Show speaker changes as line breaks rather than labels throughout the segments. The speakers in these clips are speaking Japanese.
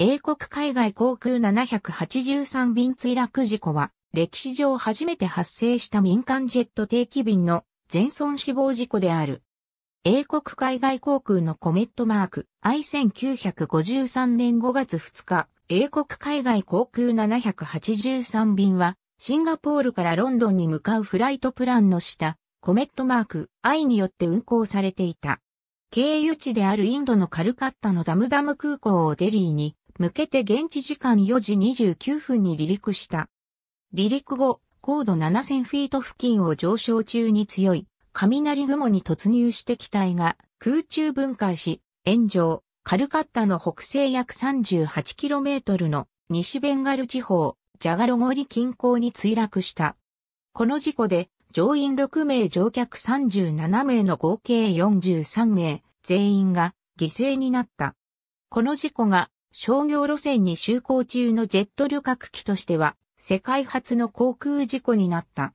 英国海外航空783便墜落事故は、歴史上初めて発生した民間ジェット定期便の全損死亡事故である。英国海外航空のコメットマーク I1953 年5月2日、英国海外航空783便は、シンガポールからロンドンに向かうフライトプランの下、コメットマーク I によって運航されていた。経由地であるインドのカルカッタのダムダム空港をデリーに向けて現地時間4時29分に離陸した。離陸後、高度7000フィート付近を上昇中に強い雷雲に突入して機体が空中分解し、炎上、カルカッタの北西約 38km の西ベンガル地方、ジャガロゴリ近郊に墜落した。この事故で乗員6名乗客37名の合計43名全員が犠牲になった。この事故が商業路線に就航中のジェット旅客機としては、世界初の航空事故になった。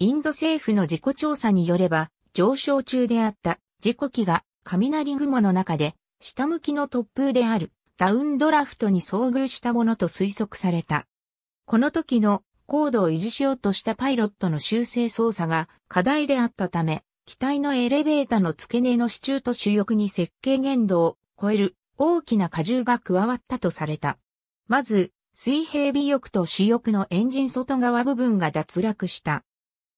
インド政府の事故調査によれば、上昇中であった事故機が雷雲の中で下向きの突風であるダウンドラフトに遭遇したものと推測された。この時の高度を維持しようとしたパイロットの修正操作が課題であったため、機体のエレベーターの付け根の支柱と主翼に設計限度を超える大きな荷重が加わったとされた。まず、水平尾翼と主翼のエンジン外側部分が脱落した。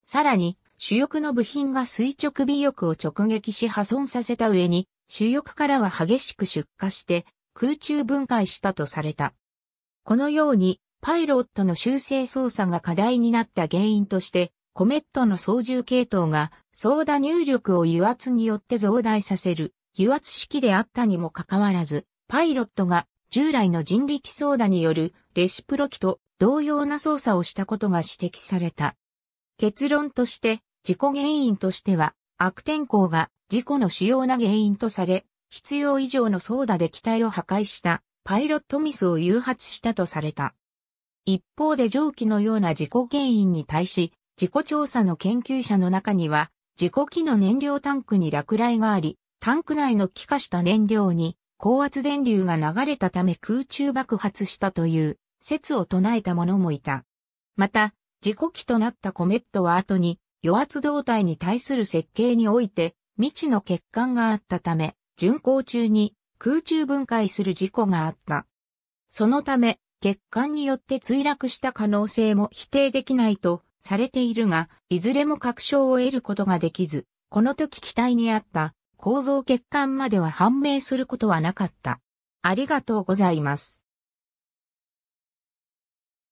さらに、主翼の部品が垂直尾翼を直撃し破損させた上に、主翼からは激しく出火して空中分解したとされた。このように、パイロットの修正操作が課題になった原因として、コメットの操縦系統が、操舵入力を油圧によって増大させる、油圧式であったにもかかわらず、パイロットが従来の人力操舵によるレシプロ機と同様な操作をしたことが指摘された。結論として、事故原因としては、悪天候が事故の主要な原因とされ、必要以上の操舵で機体を破壊したパイロットミスを誘発したとされた。一方で上記のような事故原因に対し、事故調査の研究者の中には、事故機の燃料タンクに落雷があり、タンク内の気化した燃料に高圧電流が流れたため空中爆発したという説を唱えた者もいた。また、事故機となったコメットは後に余圧動態に対する設計において未知の欠陥があったため、巡航中に空中分解する事故があった。そのため、欠陥によって墜落した可能性も否定できないとされているが、いずれも確証を得ることができず、この時機体にあった構造欠陥までは判明することはなかった。ありがとうございます。